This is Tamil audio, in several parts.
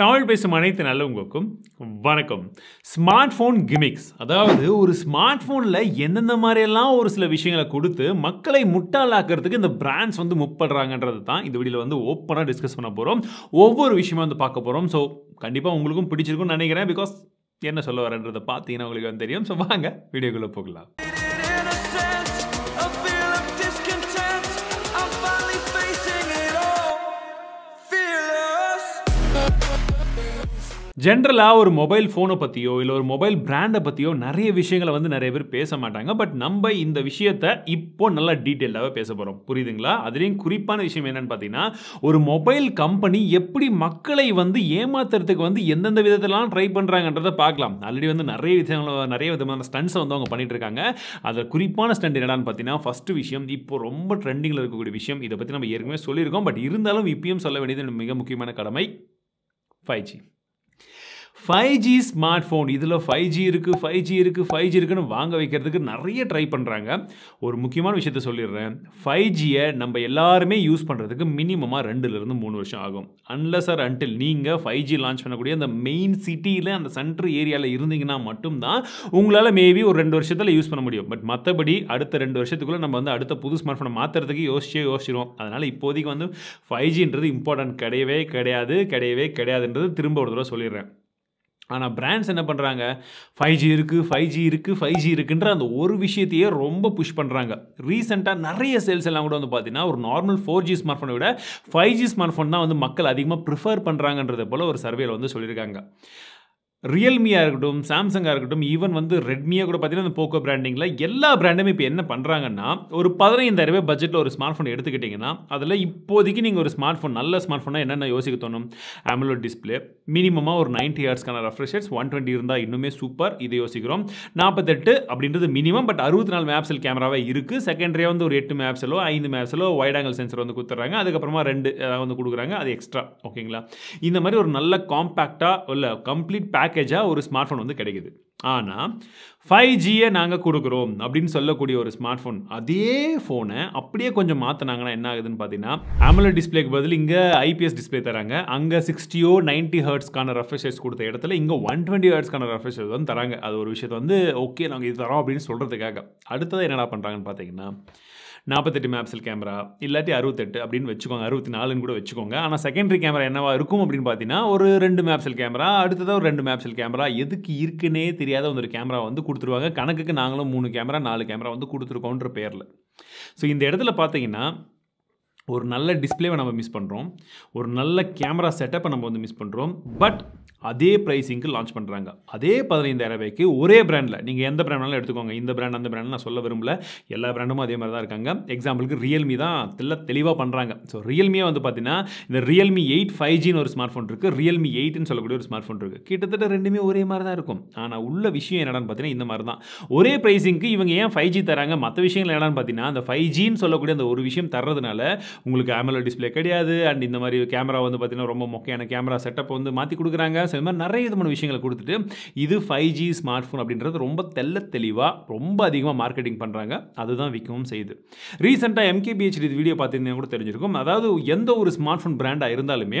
தமிழ் பேசும் அனைத்து நல்லவங்களுக்கும் வணக்கம் ஸ்மார்ட் ஃபோன் கிமிக்ஸ் அதாவது ஒரு ஸ்மார்ட் ஃபோனில் எந்தெந்த மாதிரியெல்லாம் ஒரு சில விஷயங்களை கொடுத்து மக்களை முட்டாளாக்கிறதுக்கு இந்த பிராண்ட்ஸ் வந்து முப்படுறாங்கன்றது தான் இந்த வீடியோவில் வந்து ஓப்பனாக டிஸ்கஸ் பண்ண போகிறோம் ஒவ்வொரு விஷயமும் வந்து பார்க்க போகிறோம் ஸோ கண்டிப்பாக உங்களுக்கும் பிடிச்சிருக்கும்னு நினைக்கிறேன் பிகாஸ் என்ன சொல்ல வரேன்றதை பார்த்தீங்கன்னா உங்களுக்கு வந்து தெரியும் ஸோ வாங்க வீடியோக்குள்ளே போகலாம் ஜென்ரலாக ஒரு மொபைல் ஃபோனை பற்றியோ இல்லை ஒரு மொபைல் பிராண்டை பற்றியோ நிறைய விஷயங்களை வந்து நிறைய பேர் பேச மாட்டாங்க பட் நம்ம இந்த விஷயத்த இப்போ நல்லா டீட்டெயிலாகவே பேச போகிறோம் புரியுதுங்களா அதுலேயும் குறிப்பான விஷயம் என்னென்னு பார்த்தீங்கன்னா ஒரு மொபைல் கம்பெனி எப்படி மக்களை வந்து ஏமாத்துறதுக்கு வந்து எந்தெந்த விதத்திலாம் ட்ரை பண்ணுறாங்கன்றதை பார்க்கலாம் ஆல்ரெடி வந்து நிறைய விதங்கள நிறைய விதமான ஸ்டண்ட்ஸை வந்து அவங்க பண்ணிட்டு இருக்காங்க அதில் குறிப்பான ஸ்டண்ட் என்னடான்னு பார்த்தீங்கன்னா ஃபஸ்ட்டு விஷயம் இப்போ ரொம்ப ட்ரெண்டிங்கில் இருக்கக்கூடிய விஷயம் இதை பற்றி நம்ம ஏற்கனவே சொல்லியிருக்கோம் பட் இருந்தாலும் இப்பயும் சொல்ல வேண்டியது மிக முக்கியமான கடமை five G five G smartphone இதில் ஃபைவ் ஜி இருக்குது ஃபைவ் ஜி இருக்குது ஃபைவ் ஜி இருக்குன்னு வாங்க வைக்கிறதுக்கு நிறைய ட்ரை பண்ணுறாங்க ஒரு முக்கியமான விஷயத்த சொல்லிடுறேன் ஃபைவ் ஜியை நம்ம எல்லாருமே யூஸ் பண்ணுறதுக்கு மினிமமாக ரெண்டுலேருந்து மூணு வருஷம் ஆகும் அன்லஸ் ஆர் அன்டில் நீங்கள் ஃபைவ் ஜி லான்ச் பண்ணக்கூடிய அந்த மெயின் சிட்டியில் அந்த சென்ட்ரு ஏரியாவில் இருந்தீங்கன்னா மட்டும்தான் உங்களால் மேபி ஒரு ரெண்டு வருஷத்தில் யூஸ் பண்ண முடியும் பட் மற்றபடி அடுத்த ரெண்டு வருஷத்துக்குள்ளே நம்ம வந்து அடுத்த புது ஸ்மார்ட் ஃபோனை மாற்றுறதுக்கு யோசிச்சே யோசிச்சிருவோம் அதனால் இப்போதைக்கு வந்து ஃபைவ் ஜின்றது இம்பார்ட்டன்ட் கிடையவே கிடையாது கிடையவே கிடையாதுன்றது திரும்ப ஒரு தடவை சொல்லிடுறேன் ஆனால் பிராண்ட்ஸ் என்ன பண்ணுறாங்க ஃபைவ் ஜி இருக்குது ஃபைவ் ஜி இருக்குது ஃபைவ் ஜி இருக்குன்ற அந்த ஒரு விஷயத்தையே ரொம்ப புஷ் பண்ணுறாங்க ரீசெண்டாக நிறைய சேல்ஸ் எல்லாம் கூட வந்து பார்த்தீங்கன்னா ஒரு நார்மல் ஃபோர் ஜி ஸ்மார்ட் ஃபோனை விட ஃபைவ் ஜி ஸ்மார்ட் ஃபோன் தான் வந்து மக்கள் அதிகமாக ப்ரிஃபர் பண்ணுறாங்கன்றத போல் ஒரு சர்வேல வந்து சொல்லியிருக்காங்க ரியல்மியாக இருக்கட்டும் சாம்சங்காக இருக்கட்டும் ஈவன் வந்து ரெட்மியாக கூட பார்த்தீங்கன்னா அந்த போக்கோ பிராண்டிங்கில் எல்லா பிராண்டுமே இப்போ என்ன பண்ணுறாங்கன்னா ஒரு ரூபாய் பட்ஜெட்டில் ஒரு ஸ்மார்ட் ஃபோன் எடுத்துக்கிட்டிங்கன்னா அதில் இப்போதைக்கு நீங்கள் ஒரு ஸ்மார்ட் ஃபோன் நல்ல ஸ்மார்ட் ஃபோனாக என்னென்ன யோசிக்க தோணும் ஆமலோ டிஸ்பிளே மினிமமாக ஒரு நைன்டி ஹார்ஸ்க்கான ரெஃப்ரெஷர்ஸ் ஒன் டுவெண்ட்டி இருந்தால் இன்னுமே சூப்பர் இதை யோசிக்கிறோம் நாற்பத்தெட்டு அப்படின்றது மினிமம் பட் அறுபத்தி நாலு மேப்சல் கேமராவே இருக்குது செகண்டரியாக வந்து ஒரு எட்டு மேப்சலோ ஐந்து மேப்சலோ வைட் ஆங்கிள் சென்சர் வந்து கொடுத்துட்றாங்க அதுக்கப்புறமா ரெண்டு வந்து கொடுக்குறாங்க அது எக்ஸ்ட்ரா ஓகேங்களா இந்த மாதிரி ஒரு நல்ல காம்பேக்டாக இல்லை கம்ப்ளீட் பேக் பேக்கேஜாக ஒரு ஸ்மார்ட் ஃபோன் வந்து கிடைக்குது ஆனால் ஃபைவ் ஜியை நாங்கள் கொடுக்குறோம் அப்படின்னு சொல்லக்கூடிய ஒரு ஸ்மார்ட் ஃபோன் அதே ஃபோனை அப்படியே கொஞ்சம் மாற்றினாங்கன்னா என்ன ஆகுதுன்னு பார்த்தீங்கன்னா அமல டிஸ்பிளேக்கு பதில் இங்கே ஐபிஎஸ் டிஸ்பிளே தராங்க அங்கே சிக்ஸ்டியோ நைன்ட்டி ஹர்ட்ஸ்க்கான ரெஃப்ரெஷர்ஸ் கொடுத்த இடத்துல இங்கே ஒன் டுவெண்ட்டி ஹர்ட்ஸ்க்கான ரெஃப்ரெஷர்ஸ் வந்து தராங்க அது ஒரு விஷயத்தை வந்து ஓகே நாங்கள் இது தரோம் அப்படின்னு சொல்கிறதுக்காக அடுத்தது என்னடா பண்ணுறாங்கன்னு பார்த்தீங்கன்னா நாற்பத்தெட்டு மேப்சல் கேமரா இல்லாட்டி அறுபத்தெட்டு அப்படின்னு வச்சுக்கோங்க அறுபத்தி நாலுன்னு கூட வச்சுக்கோங்க ஆனால் செகண்டரி கேமரா என்னவா இருக்கும் அப்படின்னு பார்த்தீங்கன்னா ஒரு ரெண்டு மேப்சல் கேமரா அடுத்ததாக ஒரு ரெண்டு மேப்சல் கேமரா எதுக்கு இருக்குன்னே தெரியாத ஒரு கேமரா வந்து கொடுத்துருவாங்க கணக்குக்கு நாங்களும் மூணு கேமரா நாலு கேமரா வந்து கொடுத்துருக்கோன்ற பேரில் ஸோ இந்த இடத்துல பார்த்தீங்கன்னா ஒரு நல்ல டிஸ்பிளேவை நம்ம மிஸ் பண்ணுறோம் ஒரு நல்ல கேமரா செட்டப்பை நம்ம வந்து மிஸ் பண்ணுறோம் பட் அதே ப்ரைஸிங்க்கு லான்ச் பண்ணுறாங்க அதே பதினைந்தாயிரம் ரூபாய்க்கு ஒரே பிராண்டில் நீங்கள் எந்த பிராண்ட் எடுத்துக்கோங்க இந்த பிராண்ட் அந்த பிராண்ட் நான் சொல்ல விரும்பல எல்லா பிராண்டும் அதே மாதிரி தான் இருக்காங்க எக்ஸாம்பிளுக்கு ரியல்மி தான் தெல்ல தெளிவாக பண்ணுறாங்க ஸோ ரியல்மியே வந்து பார்த்தீங்கன்னா இந்த ரியல்மி எயிட் ஃபைவ் ஜின்னு ஒரு ஸ்மார்ட் ஃபோன் இருக்குது ரியல்மி எயிட்னு சொல்லக்கூடிய ஒரு ஸ்மார்ட் ஃபோன் இருக்குது கிட்டத்தட்ட ரெண்டுமே ஒரே மாதிரி தான் இருக்கும் ஆனால் உள்ள விஷயம் என்னடான்னு பார்த்தீங்கன்னா இந்த மாதிரி தான் ஒரே ப்ரைஸிங்க்கு இவங்க ஏன் ஃபைவ் ஜி தராங்க மற்ற விஷயங்கள் என்னடான்னு பார்த்தீங்கன்னா அந்த ஃபைவ் ஜின்னு சொல்லக்கூடிய அந்த ஒரு விஷயம் தர்றதுனால உங்களுக்கு ஆமலோ டிஸ்பிளே கிடையாது அண்ட் இந்த மாதிரி கேமரா வந்து பார்த்திங்கன்னா ரொம்ப மொக்கையான கேமரா செட்டப் வந்து மாற்றி கொடுக்குறாங்க ஸோ இந்த மாதிரி நிறைய விதமான விஷயங்களை கொடுத்துட்டு இது ஃபைவ் ஜி ஸ்மார்ட் ஃபோன் அப்படின்றது ரொம்ப தெல்ல தெளிவாக ரொம்ப அதிகமாக மார்க்கெட்டிங் பண்ணுறாங்க அதுதான் விற்கவும் செய்யுது ரீசெண்டாக இது வீடியோ பார்த்தீங்கன்னா கூட தெரிஞ்சிருக்கும் அதாவது எந்த ஒரு ஸ்மார்ட் ஃபோன் பிராண்டாக இருந்தாலுமே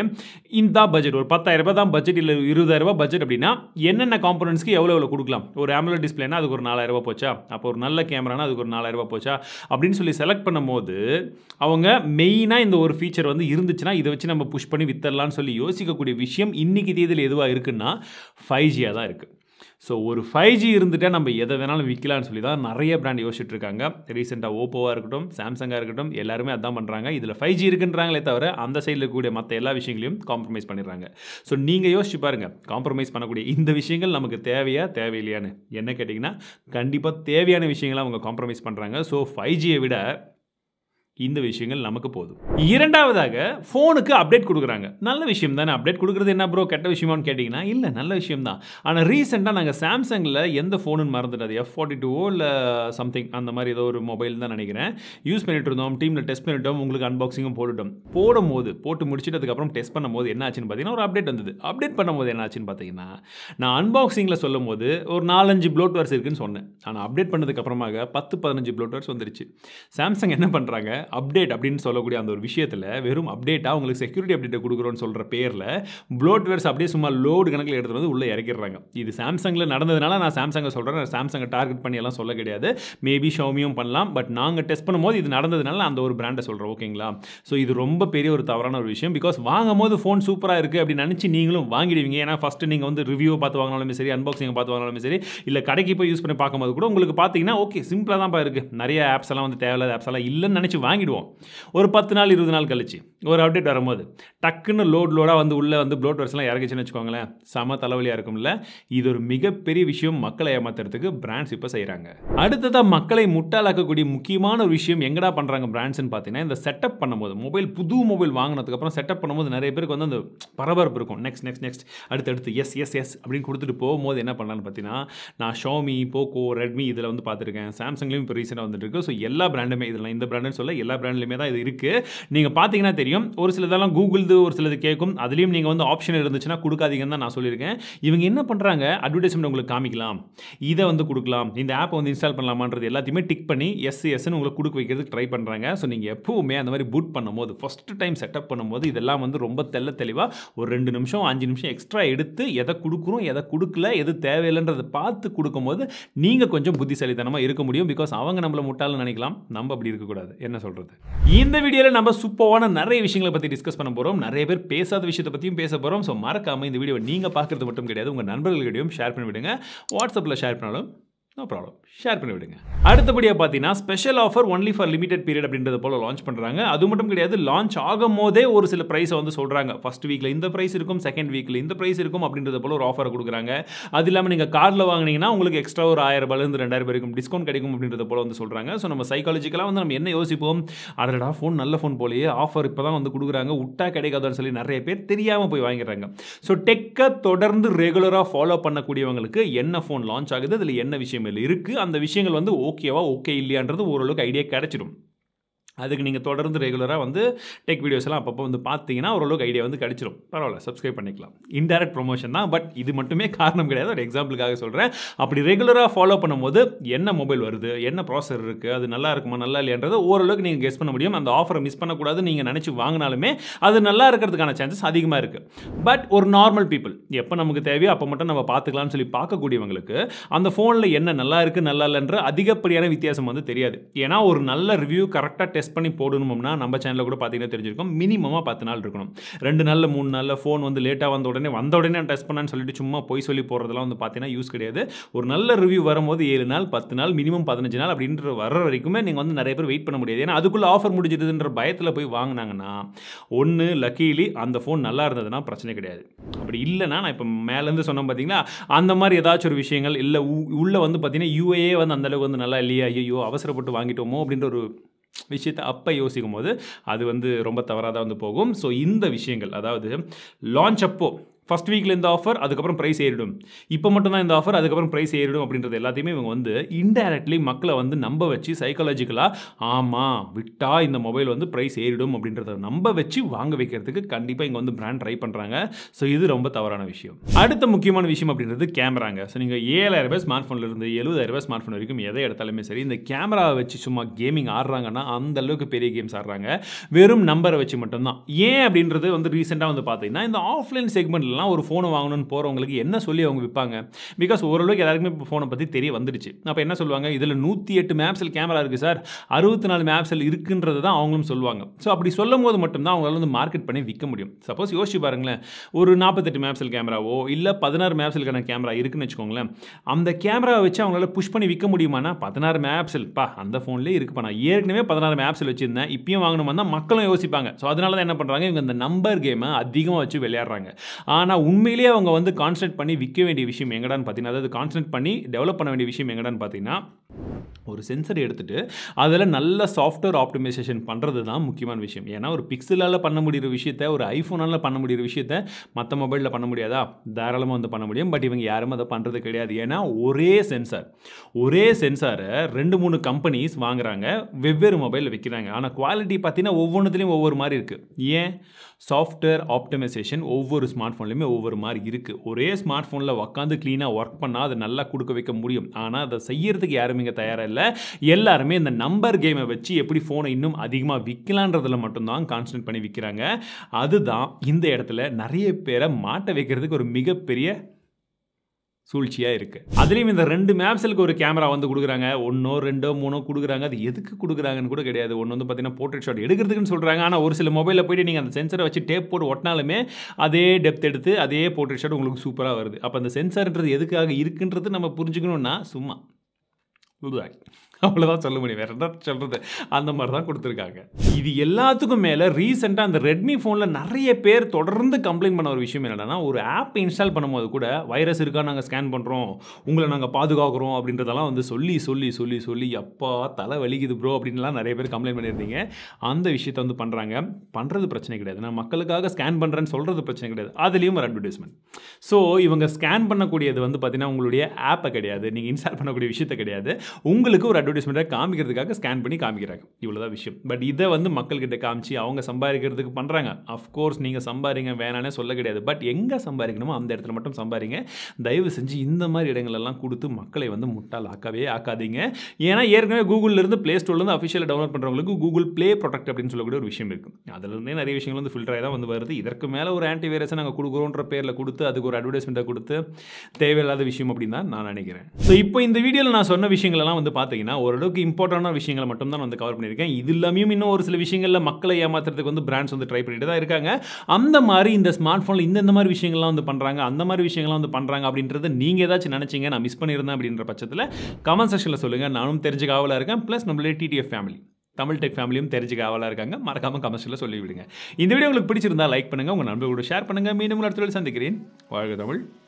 இந்த பட்ஜெட் ஒரு ரூபாய் தான் பட்ஜெட் இல்லை இருபதாயிரம் ரூபாய் பட்ஜெட் அப்படின்னா என்னென்ன காம்பனன்ஸ்க்கு எவ்வளோ எவ்வளோ கொடுக்கலாம் ஒரு ஆம்லோ டிஸ்பிளேனா அதுக்கு ஒரு நாலாயிரரூபா போச்சா அப்போ ஒரு நல்ல கேமரானா அதுக்கு ஒரு நாலாயிரரூபா போச்சா அப்படின்னு சொல்லி செலக்ட் பண்ணும்போது அவங்க மெயின் மெயினாக இந்த ஒரு ஃபீச்சர் வந்து இருந்துச்சுன்னா இதை வச்சு நம்ம புஷ் பண்ணி வித்தரலான்னு சொல்லி யோசிக்கக்கூடிய விஷயம் இன்றைக்கி தேதியில் எதுவாக இருக்குன்னா ஃபைவ் ஜியாக தான் இருக்குது ஸோ ஒரு ஃபைவ் ஜி இருந்துட்டால் நம்ம எதை வேணாலும் விற்கலாம்னு சொல்லி தான் நிறைய பிராண்ட் யோசிச்சுட்டு இருக்காங்க ரீசெண்டாக ஓப்போவாக இருக்கட்டும் சாம்சங்காக இருக்கட்டும் எல்லாருமே அதான் பண்ணுறாங்க இதில் ஃபைவ் ஜி இருக்குன்றாங்களே தவிர அந்த சைடில் இருக்கக்கூடிய மற்ற எல்லா விஷயங்களையும் காம்ப்ரமைஸ் பண்ணிடுறாங்க ஸோ நீங்கள் யோசிச்சு பாருங்கள் காம்ப்ரமைஸ் பண்ணக்கூடிய இந்த விஷயங்கள் நமக்கு தேவையா தேவையில்லையான்னு என்ன கேட்டிங்கன்னா கண்டிப்பாக தேவையான விஷயங்களை அவங்க காம்ப்ரமைஸ் பண்ணுறாங்க ஸோ ஃபைவ் ஜியை விட இந்த விஷயங்கள் நமக்கு போதும் இரண்டாவதாக ஃபோனுக்கு அப்டேட் கொடுக்குறாங்க நல்ல விஷயம் தானே அப்டேட் கொடுக்குறது என்ன ப்ரோ கெட்ட விஷயமான்னு கேட்டிங்கன்னா இல்லை நல்ல விஷயம் தான் ஆனால் ரீசெண்டாக நாங்கள் சாம்சங்கில் எந்த ஃபோனு மறந்துட்டது எஃப் ஃபார்ட்டி ஓ இல்லை சம்திங் அந்த மாதிரி ஏதோ ஒரு மொபைல் தான் நினைக்கிறேன் யூஸ் பண்ணிட்டு இருந்தோம் டீமில் டெஸ்ட் பண்ணிட்டோம் உங்களுக்கு அன்பாக்சிங்கும் போட்டுட்டோம் போடும் போது போட்டு முடிச்சுட்டு அதுக்கப்புறம் டெஸ்ட் பண்ணும்போது என்னாச்சுன்னு ஆச்சுன்னு பார்த்தீங்கன்னா ஒரு அப்டேட் வந்தது அப்டேட் பண்ணும்போது போது என்னாச்சுன்னு பார்த்தீங்கன்னா நான் அன்பாக்சிங்கில் சொல்லும் போது ஒரு நாலஞ்சு ப்ளோட்வேர்ஸ் இருக்குன்னு சொன்னேன் ஆனால் அப்டேட் பண்ணதுக்கப்புறமாக பத்து பதினஞ்சு ப்ளோட்வேர்ஸ் வந்துருச்சு சாம்சங் என்ன பண்ணுறாங்க அப்டேட் அப்படின்னு சொல்லக்கூடிய அந்த ஒரு விஷயத்தில் வெறும் அப்டேட்டாக உங்களுக்கு செக்யூரிட்டி அப்டேட்டை கொடுக்குறோன்னு சொல்கிற பேரில் ப்ளோட்வேர்ஸ் அப்படியே சும்மா லோடு கணக்கில் எடுத்துகிட்டு வந்து உள்ளே இறக்கிடுறாங்க இது சாம்சங்கில் நடந்ததுனால நான் சாம்சங்கை சொல்கிறேன் சாம்சங்கை டார்கெட் பண்ணி எல்லாம் சொல்ல கிடையாது மேபி ஷோமியும் பண்ணலாம் பட் நாங்கள் டெஸ்ட் பண்ணும்போது இது நடந்ததுனால அந்த ஒரு பிராண்டை சொல்கிறோம் ஓகேங்களா ஸோ இது ரொம்ப பெரிய ஒரு தவறான ஒரு விஷயம் பிகாஸ் வாங்கும் போது ஃபோன் சூப்பராக இருக்குது அப்படின்னு நினச்சி நீங்களும் வாங்கிடுவீங்க ஏன்னா ஃபஸ்ட்டு நீங்கள் வந்து ரிவ்யூ பார்த்து வாங்கினாலுமே சரி அன்பாக்சிங் பார்த்து வாங்கினாலுமே சரி இல்லை கடைக்கு போய் யூஸ் பண்ணி பார்க்கும்போது கூட உங்களுக்கு பார்த்தீங்கன்னா ஓகே சிம்பிளாக தான் இருக்குது நிறைய ஆப்ஸ் எல்லாம் வந்து தேவையில்லாத ஆப்ஸ் எல்லாம் இல்லைன்னு நினச்சி வாங்கி வாங்கிடுவோம் ஒரு பத்து நாள் இருபது நாள் கழிச்சு ஒரு அப்டேட் வரும்போது டக்குன்னு லோட் லோடாக வந்து உள்ளே வந்து ப்ளோட் வர்ஸ்லாம் இறக்குச்சுன்னு வச்சுக்கோங்களேன் செம தலைவலியாக இருக்கும்ல இது ஒரு மிகப்பெரிய விஷயம் மக்களை ஏமாத்துறதுக்கு பிராண்ட்ஸ் இப்போ செய்கிறாங்க அடுத்ததாக மக்களை முட்டாளாக்கக்கூடிய முக்கியமான ஒரு விஷயம் எங்கடா பண்ணுறாங்க பிராண்ட்ஸ்னு பார்த்தீங்கன்னா இந்த செட்டப் பண்ணும்போது மொபைல் புது மொபைல் வாங்கினதுக்கப்புறம் செட்டப் பண்ணும்போது நிறைய பேருக்கு வந்து அந்த பரபரப்பு இருக்கும் நெக்ஸ்ட் நெக்ஸ்ட் நெக்ஸ்ட் அடுத்தடுத்து எஸ் எஸ் எஸ் அப்படின்னு கொடுத்துட்டு போகும்போது என்ன பண்ணலான்னு பார்த்தீங்கன்னா நான் ஷோமி போக்கோ ரெட்மி இதில் வந்து பார்த்துருக்கேன் சாம்சங்லேயும் இப்போ ரீசெண்டாக வந்துட்டு இருக்கு ஸோ எல்லா பிராண்டுமே இதெல்லாம் இந்த பிராண்டுன்னு சொல்ல எல்லா பிராண்ட்லையுமே தான் இது இருக்குது நீங்கள் பார்த்தீங்கன்னா தெரியும் ஒரு சிலதெல்லாம் கூகுள்து ஒரு சிலது கேட்கும் அதுலேயும் நீங்கள் வந்து ஆப்ஷன் இருந்துச்சுன்னா கொடுக்காதீங்கன்னு தான் நான் சொல்லியிருக்கேன் இவங்க என்ன பண்ணுறாங்க அட்வர்டைஸ்மெண்ட் உங்களுக்கு காமிக்கலாம் இதை வந்து கொடுக்கலாம் இந்த ஆப்பை வந்து இன்ஸ்டால் பண்ணலாமான்றது எல்லாத்தையுமே டிக் பண்ணி எஸ் எஸ்னு உங்களுக்கு கொடுக்க வைக்கிறதுக்கு ட்ரை பண்ணுறாங்க ஸோ நீங்கள் எப்போவுமே அந்த மாதிரி பூட் பண்ணும்போது ஃபஸ்ட்டு டைம் செட்டப் பண்ணும்போது இதெல்லாம் வந்து ரொம்ப தெல்ல தெளிவாக ஒரு ரெண்டு நிமிஷம் அஞ்சு நிமிஷம் எக்ஸ்ட்ரா எடுத்து எதை கொடுக்குறோம் எதை கொடுக்கல எது தேவையில்லைன்றதை பார்த்து கொடுக்கும்போது நீங்கள் கொஞ்சம் புத்திசாலித்தனமாக இருக்க முடியும் பிகாஸ் அவங்க நம்மளை முட்டாளன்னு நினைக்கலாம் நம்ம அப்படி இருக்கக்கூடாது என்ன சொல்கிறேன் சொல்கிறது இந்த வீடியோவில் நம்ம சூப்பரான நிறைய விஷயங்களை பற்றி டிஸ்கஸ் பண்ண போகிறோம் நிறைய பேர் பேசாத விஷயத்தை பற்றியும் பேச போகிறோம் ஸோ மறக்காமல் இந்த வீடியோ நீங்கள் பார்க்குறது மட்டும் கிடையாது உங்கள் நண்பர்களிடையும் ஷேர் பண்ணிவிடுங்க வாட்ஸ்அப்பில் ஷேர் பண்ணாலும் நோ ப்ராப்ளம் ஷேர் பண்ணி விடுங்க அடுத்தபடியாக பார்த்தீங்கன்னா special offer only for limited period அப்படின்றது போல லான்ச் பண்ணுறாங்க அது மட்டும் கிடையாது லான்ச் ஆகும் போதே ஒரு சில ப்ரைஸை வந்து சொல்கிறாங்க ஃபஸ்ட் வீக்கில் இந்த ப்ரைஸ் இருக்கும் செகண்ட் வீக்கில் இந்த ப்ரைஸ் இருக்கும் அப்படின்றது போல ஒரு ஆஃபர் கொடுக்குறாங்க அது இல்லாமல் நீங்கள் காரில் வாங்கினீங்கன்னா உங்களுக்கு எக்ஸ்ட்ரா ஒரு ஆயிரம் ரூபாயிலிருந்து ரெண்டாயிரம் வரைக்கும் டிஸ்கவுண்ட் கிடைக்கும் அப்படின்றது போல வந்து சொல்கிறாங்க ஸோ நம்ம சைக்காலஜிக்கலாக வந்து நம்ம என்ன யோசிப்போம் அடடா ஃபோன் நல்ல ஃபோன் போலேயே ஆஃபர் இப்போ தான் வந்து கொடுக்குறாங்க விட்டா கிடைக்காதுன்னு சொல்லி நிறைய பேர் தெரியாமல் போய் வாங்கிடுறாங்க ஸோ டெக்கை தொடர்ந்து ரெகுலராக ஃபாலோ பண்ணக்கூடியவங்களுக்கு என்ன ஃபோன் லான்ச் ஆகுது அதில் என்ன விஷயம் மேல் இருக்குது அந்த விஷயங்கள் வந்து ஓகேவா ஓகே இல்லையான்றது ஓரளவுக்கு ஐடியா கிடச்சிடும் அதுக்கு நீங்கள் தொடர்ந்து ரெகுலராக வந்து டெக் வீடியோஸ் எல்லாம் அப்பப்போ வந்து பார்த்தீங்கன்னா ஓரளவுக்கு ஐடியா வந்து கிடச்சிரும் பரவாயில்ல சப்ஸ்கிரைப் பண்ணிக்கலாம் இன்டெரக்ட் ப்ரொமோஷன் தான் பட் இது மட்டுமே காரணம் கிடையாது ஒரு எக்ஸாம்பிளுக்காக சொல்கிறேன் அப்படி ரெகுலராக ஃபாலோ பண்ணும்போது என்ன மொபைல் வருது என்ன ப்ராசர் இருக்குது அது நல்லா இருக்குமா நல்லா இல்லையன்றது ஓரளவுக்கு நீங்கள் கெஸ் பண்ண முடியும் அந்த ஆஃபரை மிஸ் பண்ணக்கூடாது நீங்கள் நினச்சி வாங்கினாலுமே அது நல்லா இருக்கிறதுக்கான சான்சஸ் அதிகமாக இருக்குது பட் ஒரு நார்மல் பீப்புள் எப்போ நமக்கு தேவையோ அப்போ மட்டும் நம்ம பார்த்துக்கலாம்னு சொல்லி பார்க்கக்கூடியவங்களுக்கு அந்த ஃபோனில் என்ன நல்லா இருக்குது நல்லா இல்லைன்ற அதிகப்படியான வித்தியாசம் வந்து தெரியாது ஏன்னா ஒரு நல்ல ரிவ்யூ கரெக்டாக டெஸ்ட் டெஸ்ட் பண்ணி போடணும்னா நம்ம சேனலில் கூட பார்த்தீங்கன்னா தெரிஞ்சிருக்கும் மினிமமாக பத்து நாள் இருக்கணும் ரெண்டு நாளில் மூணு நாளில் ஃபோன் வந்து லேட்டாக வந்த உடனே வந்த உடனே டெஸ்ட் பண்ணான்னு சொல்லிட்டு சும்மா போய் சொல்லி போகிறதெல்லாம் வந்து பார்த்தீங்கன்னா யூஸ் கிடையாது ஒரு நல்ல ரிவ்யூ வரும்போது ஏழு நாள் பத்து நாள் மினிமம் பதினஞ்சு நாள் அப்படின்ற வர்ற வரைக்குமே நீங்கள் வந்து நிறைய பேர் வெயிட் பண்ண முடியாது ஏன்னா அதுக்குள்ளே ஆஃபர் முடிஞ்சிருதுன்ற பயத்தில் போய் வாங்கினாங்கன்னா ஒன்று லக்கீலி அந்த ஃபோன் நல்லா இருந்ததுன்னா பிரச்சனை கிடையாது அப்படி இல்லைனா நான் இப்போ மேலேருந்து சொன்னேன் பார்த்தீங்களா அந்த மாதிரி ஏதாச்சும் ஒரு விஷயங்கள் இல்லை உள்ளே வந்து பார்த்தீங்கன்னா யூஏ வந்து அந்தளவுக்கு வந்து நல்லா இல்லையா ஐயோ அவசரப்பட்டு வாங்கிட்டோமோ அப்படின்ற ஒரு விஷயத்தை அப்போ யோசிக்கும் போது அது வந்து ரொம்ப தவறாக தான் வந்து போகும் ஸோ இந்த விஷயங்கள் அதாவது லான்ச் அப்போது ஃபஸ்ட் வீக்கில் இந்த ஆஃபர் அதுக்கப்புறம் ப்ரைஸ் ஏறிடும் இப்போ மட்டும்தான் இந்த ஆஃபர் அதுக்கப்புறம் ப்ரைஸ் ஏறிடும் அப்படின்றது எல்லாத்தையுமே இவங்க வந்து இன்டைரக்ட்லி மக்களை வந்து நம்ப வச்சு சைக்காலஜிக்கலாக ஆமாம் விட்டால் இந்த மொபைல் வந்து ப்ரைஸ் ஏறிடும் அப்படின்றத நம்ப வச்சு வாங்க வைக்கிறதுக்கு கண்டிப்பாக இங்கே வந்து பிராண்ட் ட்ரை பண்ணுறாங்க ஸோ இது ரொம்ப தவறான விஷயம் அடுத்த முக்கியமான விஷயம் அப்படின்றது கேமராங்க ஸோ நீங்கள் ஏழாயிரம் ரூபாய் ஸ்மார்ட் ஃபோனில் இருந்து எழுபதாயிரம் ரூபாய் ஸ்மார்ட் ஃபோன் வரைக்கும் எதை எடுத்தாலுமே சரி இந்த கேமராவை வச்சு சும்மா கேமிங் ஆடுறாங்கன்னா அந்த அளவுக்கு பெரிய கேம்ஸ் ஆடுறாங்க வெறும் நம்பரை வச்சு மட்டும்தான் ஏன் அப்படின்றது வந்து ரீசெண்டாக வந்து பார்த்தீங்கன்னா இந்த ஆஃப்லைன் செக்மெண்ட்ல காலகட்டத்திலலாம் ஒரு ஃபோனை வாங்கணும்னு போகிறவங்களுக்கு என்ன சொல்லி அவங்க விற்பாங்க பிகாஸ் ஓரளவுக்கு எல்லாருக்குமே இப்போ ஃபோனை பற்றி தெரிய வந்துடுச்சு அப்போ என்ன சொல்லுவாங்க இதில் நூற்றி எட்டு மேப்ஸில் கேமரா இருக்குது சார் அறுபத்தி நாலு மேப்ஸில் இருக்குன்றது தான் அவங்களும் சொல்லுவாங்க ஸோ அப்படி சொல்லும் போது மட்டும்தான் அவங்களால வந்து மார்க்கெட் பண்ணி விற்க முடியும் சப்போஸ் யோசிச்சு பாருங்களேன் ஒரு நாற்பத்தெட்டு மேப்ஸில் கேமராவோ இல்லை பதினாறு மேப்ஸிலுக்கான கேமரா இருக்குன்னு வச்சுக்கோங்களேன் அந்த கேமராவை வச்சு அவங்களால புஷ் பண்ணி விற்க முடியுமானா பதினாறு மேப்ஸில் பா அந்த ஃபோன்லேயே இருக்குப்பா நான் ஏற்கனவே பதினாறு மேப்ஸில் வச்சுருந்தேன் இப்பயும் வாங்கணுமா மக்களும் யோசிப்பாங்க ஸோ அதனால தான் என்ன பண்ணுறாங்க இவங்க இந்த நம்பர் கேமை அதிகமாக வச்சு விளையாடுறாங்க ஆனால் ஆனால் உண்மையிலேயே அவங்க வந்து கான்சன்ட்ரேட் பண்ணி விற்க வேண்டிய விஷயம் எங்கடான்னு பார்த்தீங்கன்னா அதாவது கான்சன்ட்ரேட் பண்ணி டெவலப் பண்ண வேண்டிய விஷயம் எங்கடான்னு பார்த்தீங்கன்னா ஒரு சென்சர் எடுத்துகிட்டு அதில் நல்ல சாஃப்ட்வேர் ஆப்டிமைசேஷன் பண்ணுறது தான் முக்கியமான விஷயம் ஏன்னா ஒரு பிக்சலால் பண்ண முடிகிற விஷயத்த ஒரு ஐஃபோனால் பண்ண முடிகிற விஷயத்த மற்ற மொபைலில் பண்ண முடியாதா தாராளமாக வந்து பண்ண முடியும் பட் இவங்க யாரும் அதை பண்ணுறது கிடையாது ஏன்னா ஒரே சென்சார் ஒரே சென்சாரை ரெண்டு மூணு கம்பெனிஸ் வாங்குகிறாங்க வெவ்வேறு மொபைலில் விற்கிறாங்க ஆனால் குவாலிட்டி பார்த்தீங்கன்னா ஒவ்வொன்றுலேயும் ஒவ்வொரு மாதிரி இருக்குது ஏன் சாஃப்ட்வேர் ஆப்டிமைசேஷன் ஒவ்வொரு ஸ்மார்ட் ஃபோன்லேயுமே ஒவ்வொரு மாதிரி இருக்குது ஒரே ஸ்மார்ட் ஃபோனில் உட்காந்து க்ளீனாக ஒர்க் பண்ணால் அதை நல்லா கொடுக்க வைக்க முடியும் ஆனால் அதை செய்யறதுக்கு யாருமே வாங்கிக்க தயாராக இல்லை எல்லாருமே இந்த நம்பர் கேமை வச்சு எப்படி ஃபோனை இன்னும் அதிகமாக விற்கலான்றதில் மட்டும்தான் கான்சன்ட்ரேட் பண்ணி விற்கிறாங்க அதுதான் இந்த இடத்துல நிறைய பேரை மாட்ட வைக்கிறதுக்கு ஒரு மிகப்பெரிய சூழ்ச்சியாக இருக்குது அதுலேயும் இந்த ரெண்டு மேப்ஸலுக்கு ஒரு கேமரா வந்து கொடுக்குறாங்க ஒன்றோ ரெண்டோ மூணோ கொடுக்குறாங்க அது எதுக்கு கொடுக்குறாங்கன்னு கூட கிடையாது ஒன்று வந்து பார்த்தீங்கன்னா போர்ட்ரேட் ஷாட் எடுக்கிறதுக்குன்னு சொல்கிறாங்க ஆனால் ஒரு சில மொபைலில் போய்ட்டு நீங்கள் அந்த சென்சரை வச்சு டேப் போட்டு ஒட்டினாலுமே அதே டெப்த் எடுத்து அதே போர்ட்ரேட் ஷாட் உங்களுக்கு சூப்பராக வருது அப்போ அந்த சென்சர்ன்றது எதுக்காக இருக்குன்றது நம்ம புரிஞ்சுக்கணுன்னா சும்மா Blech. அவ்வளோதான் சொல்ல முடியும் வேறு என்ன சொல்கிறது அந்த மாதிரி தான் கொடுத்துருக்காங்க இது எல்லாத்துக்கும் மேலே ரீசெண்டாக அந்த ரெட்மி ஃபோனில் நிறைய பேர் தொடர்ந்து கம்ப்ளைண்ட் பண்ண ஒரு விஷயம் என்னென்னா ஒரு ஆப் இன்ஸ்டால் பண்ணும்போது கூட வைரஸ் இருக்கா நாங்கள் ஸ்கேன் பண்ணுறோம் உங்களை நாங்கள் பாதுகாக்கிறோம் அப்படின்றதெல்லாம் வந்து சொல்லி சொல்லி சொல்லி சொல்லி அப்பா தலை வலிக்குது ப்ரோ அப்படின்லாம் நிறைய பேர் கம்ப்ளைண்ட் பண்ணியிருந்தீங்க அந்த விஷயத்தை வந்து பண்ணுறாங்க பண்ணுறது பிரச்சனை கிடையாது நான் மக்களுக்காக ஸ்கேன் பண்ணுறேன்னு சொல்கிறது பிரச்சனை கிடையாது அதுலேயும் ஒரு அட்வர்டைஸ்மெண்ட் ஸோ இவங்க ஸ்கேன் பண்ணக்கூடியது வந்து பார்த்தீங்கன்னா உங்களுடைய ஆப்பை கிடையாது நீங்கள் இன்ஸ்டால் பண்ணக்கூடிய விஷயத்தை கிடையாது உங்களுக்கு ஒரு அட்வர்டைஸ்மெண்ட்டாக காமிக்கிறதுக்காக ஸ்கேன் பண்ணி காமிக்கிறாங்க இவ்வளோ விஷயம் பட் இதை வந்து மக்கள்கிட்ட காமிச்சு அவங்க சம்பாதிக்கிறதுக்கு பண்ணுறாங்க அஃப்கோர்ஸ் நீங்கள் சம்பாதிங்க வேணானே சொல்ல கிடையாது பட் எங்கே சம்பாதிக்கணுமோ அந்த இடத்துல மட்டும் சம்பாதிங்க தயவு செஞ்சு இந்த மாதிரி இடங்களெல்லாம் கொடுத்து மக்களை வந்து முட்டால் ஆக்கவே ஆக்காதீங்க ஏன்னா ஏற்கனவே கூகுளிலேருந்து ப்ளே ஸ்டோர்லேருந்து அஃபிஷியலாக டவுன்லோட் பண்ணுறவங்களுக்கு கூகுள் ப்ளே ப்ரொடக்ட் அப்படின்னு சொல்லக்கூடிய ஒரு விஷயம் இருக்குது அதுலேருந்தே நிறைய விஷயங்கள் வந்து ஃபில்டர் தான் வந்து வருது இதற்கு மேலே ஒரு ஆன்டி வைரஸை நாங்கள் கொடுக்குறோன்ற பேரில் கொடுத்து அதுக்கு ஒரு அட்வர்டைஸ்மெண்ட்டை கொடுத்து தேவையில்லாத விஷயம் அப்படின்னு தான் நான் நினைக்கிறேன் ஸோ இப்போ இந்த வீடியோவில் நான் சொன்ன விஷயங்கள்லாம் வந்து பார்த்தீங்கன்னா ஓரளவுக்கு இம்பார்ட்டண்டான விஷயங்களை மட்டும் தான் வந்து கவர் பண்ணியிருக்கேன் இது இல்லாமையும் இன்னும் ஒரு சில விஷயங்களில் மக்களை ஏமாத்துறதுக்கு வந்து பிராண்ட்ஸ் வந்து ட்ரை பண்ணிட்டு தான் இருக்காங்க அந்த மாதிரி இந்த ஸ்மார்ட் ஃபோனில் இந்தந்த மாதிரி விஷயங்கள்லாம் வந்து பண்ணுறாங்க அந்த மாதிரி விஷயங்கள்லாம் வந்து பண்ணுறாங்க அப்படின்றத நீங்கள் ஏதாச்சும் நினச்சிங்க நான் மிஸ் பண்ணியிருந்தேன் அப்படின்ற பட்சத்தில் கமெண்ட் செக்ஷனில் சொல்லுங்கள் நானும் தெரிஞ்சு காவலாக இருக்கேன் ப்ளஸ் நம்மளே டிடிஎஃப் ஃபேமிலி தமிழ் டெக் ஃபேமிலியும் தெரிஞ்சுக்க ஆவலாக இருக்காங்க மறக்காமல் கமெண்ட்ஸில் சொல்லிவிடுங்க இந்த வீடியோ உங்களுக்கு பிடிச்சிருந்தா லைக் பண்ணுங்கள் உங்கள் நண்பர்களோட ஷேர் பண்ணுங்கள் மீண்டும் அடுத்த சந்திக்கிறேன் வாழ்க தமிழ்